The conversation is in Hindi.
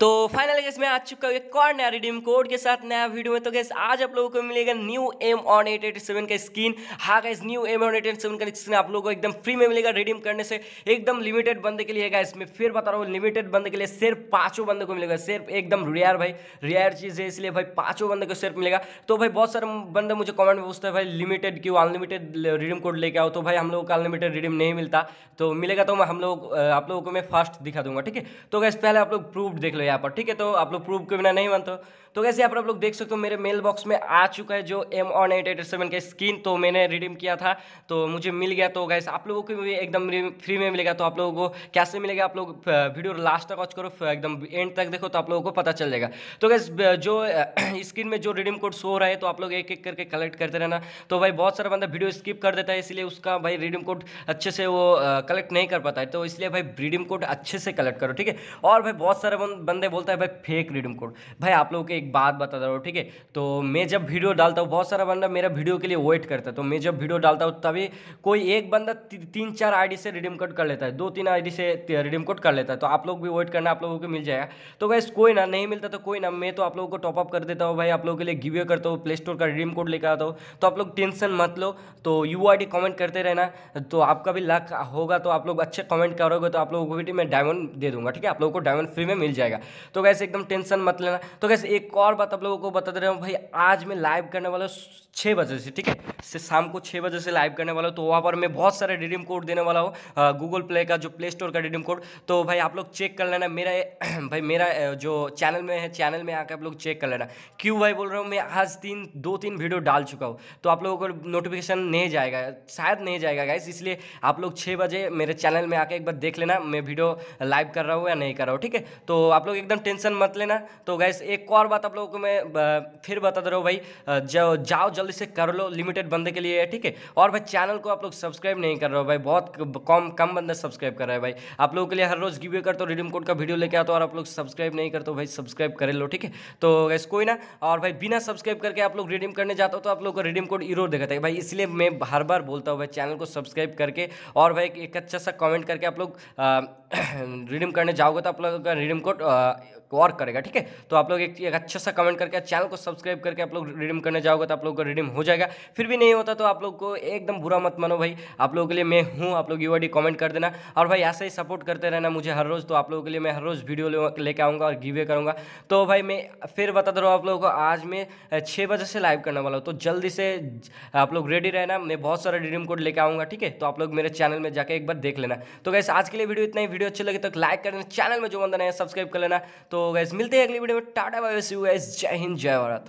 todo फाइनली तो गैस मैं आ चुका हूँ एक और नया रिडीम कोड के साथ नया वीडियो में तो गैस आज आप लोगों को मिलेगा new M one eight eight seven का स्किन हाँ guys new M one eight eight seven का स्किन आप लोगों को एकदम फ्री में मिलेगा रिडीम करने से एकदम लिमिटेड बंदे के लिए है इसमें फिर बता रहा हूँ लिमिटेड बंदे के लिए सिर्फ पाँचों बंदे को मिलेगा सिर्फ एकदम रेयर भाई रेयर चीज़ है इसलिए भाई पाँचों बंदे को सिर्फ मिलेगा तो भाई बहुत सारे बंदे मुझे कॉमेंट में पूछते हैं भाई लिमिटेड क्यों अनलिमिटेड रिडीम कोड लेके आओ तो भाई हम लोग का अनलिमिटेड रिडीम नहीं मिलता तो मिलेगा तो हम लोग आप लोगों को मैं फास्ट दिखा दूंगा ठीक है तो गैस पहले आप लोग प्रूफ देख लो यहाँ पर ठीक है तो आप लोग प्रूफ के बिना नहीं मानते तो कैसे आप लोग देख सकते हो मेरे मेल बॉक्स में आ चुका है जो M one eight eight seven का स्क्रीन तो मैंने रिडीम किया था तो मुझे मिल गया तो गैस आप लोगों को भी एकदम फ्री में मिलेगा तो आप लोगों को कैसे मिलेगा आप लोग वीडियो लास्ट तक वॉच करो एकदम एंड तक देखो तो आप लोगों को पता चल जाएगा तो गैस जो स्क्रीन में जो रिडीम कोड शो रहा है तो आप लोग एक एक करके कलेक्ट करते रहना तो भाई बहुत सारा बंदा वीडियो स्किप कर देता है इसलिए उसका भाई रिडीम कोड अच्छे से वो कलेक्ट नहीं कर पाता है तो इसलिए भाई रिडीम कोड अच्छे से कलेक्ट करो ठीक है और भाई बहुत सारे बंदे बोलता है भाई फेक रिडीम कोड भाई आप लोगों को एक बात बता रहा हूँ ठीक है तो मैं जब वीडियो डालता हूँ बहुत सारा बंदा मेरा वीडियो के लिए वेट करता है तो मैं जब वीडियो डालता हूँ तभी कोई एक बंदा तीन चार आईडी से रिडीम कोड कर लेता है दो तीन आई से रिडीम कोड कर लेता है तो आप लोग भी वेट करना आप लोगों को मिल जाएगा तो गैस कोई ना नहीं मिलता तो कोई ना मैं तो आप लोगों को टॉपअप कर देता हूँ भाई आप लोगों के लिए गिवे करता हूँ प्ले स्टोर का रिडीम कोड लेकर आता हूँ तो आप लोग टेंशन मत लो तो यू आई कमेंट करते रहना तो आपका भी लक होगा तो आप लोग अच्छे कमेंट करोगे तो आप लोगों को भी मैं डायमंड दे दूंगा ठीक है आप लोगों को डायमंड फ्री में मिल जाएगा तो कैसे एकदम टेंशन मत लेना तो कैसे एक और बात आप लोगों को बता दे रहा हूँ भाई आज मैं लाइव करने वाला हूँ छः बजे से ठीक है शाम को छः बजे से लाइव करने वाला हूँ तो वहाँ पर मैं बहुत सारे रिडीम कोड देने वाला हूँ गूगल प्ले का जो प्ले स्टोर का रिडीम कोड तो भाई आप लोग चेक कर लेना मेरा भाई मेरा जो चैनल में है चैनल में आकर आप लोग चेक कर लेना क्यों भाई बोल रहा हूँ मैं आज तीन दो तीन वीडियो डाल चुका हूँ तो आप लोगों को नोटिफिकेशन नहीं जाएगा शायद नहीं जाएगा गाइस इसलिए आप लोग छः बजे मेरे चैनल में आकर एक बार देख लेना मैं वीडियो लाइव कर रहा हूँ या नहीं कर रहा हूँ ठीक है तो आप लोग एकदम टेंशन मत लेना तो गैस एक और बात आप लोगों को मैं फिर बता दे रहा हूँ भाई जाओ जाओ जल्दी से कर लो लिमिटेड बंदे के लिए ठीक है और भाई चैनल को आप लोग सब्सक्राइब नहीं कर रहे हो भाई बहुत कम कम बंदा सब्सक्राइब कर रहा है भाई आप लोगों के लिए हर रोज़ गिवे कर हूँ रिडीम कोड का वीडियो लेके आता और आप लोग सब्सक्राइब नहीं करते भाई सब्सक्राइब कर लो ठीक है तो गैस कोई ना और भाई बिना सब्सक्राइब करके आप लोग रिडीम करने जाते हो तो आप लोग को रिडीम कोड इरो देखा था भाई इसलिए मैं हर बार बोलता हूँ भाई चैनल को सब्सक्राइब करके और भाई एक अच्छा सा कॉमेंट करके आप लोग रिडीम करने जाओगे तो आप लोग का रिडीम कोड वर्क करेगा ठीक है तो आप लोग एक, एक अच्छा सा कमेंट करके चैनल को सब्सक्राइब करके आप लोग रिडीम करने जाओगे तो आप लोग का रिडीम हो जाएगा फिर भी नहीं होता तो आप लोग को एकदम बुरा मत मानो भाई आप लोगों के लिए मैं हूँ आप लोग यू कमेंट कर देना और भाई ऐसे ही सपोर्ट करते रहना मुझे हर रोज़ तो आप लोगों के लिए मैं हर रोज़ वीडियो लेके आऊँगा और गिवे करूँगा तो भाई मैं फिर बता दे रहा हूँ आप लोगों को आज मैं छः बजे से लाइव करने वाला हूँ तो जल्दी से आप लोग रेडी रहना मैं बहुत सारा रिडीम कोड लेके आऊँगा ठीक है तो आप लोग मेरे चैनल में जाकर एक बार देख लेना तो वैसे आज के लिए वीडियो इतना ही वीडियो अच्छी लगे तो लाइक कर देना चैनल में जो बंदा है सब्सक्राइब कर लेना तो गैस मिलते हैं अगली वीडियो में tata bye see you guys जय हिंद जय भारत